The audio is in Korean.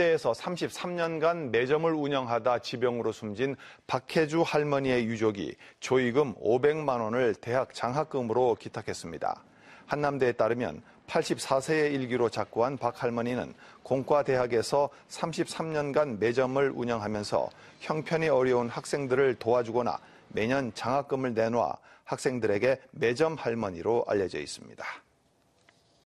10대에서 33년간 매점을 운영하다 지병으로 숨진 박혜주 할머니의 유족이 조의금 500만 원을 대학 장학금으로 기탁했습니다. 한남대에 따르면 84세의 일기로 작고한 박 할머니는 공과대학에서 33년간 매점을 운영하면서 형편이 어려운 학생들을 도와주거나 매년 장학금을 내놓아 학생들에게 매점 할머니로 알려져 있습니다.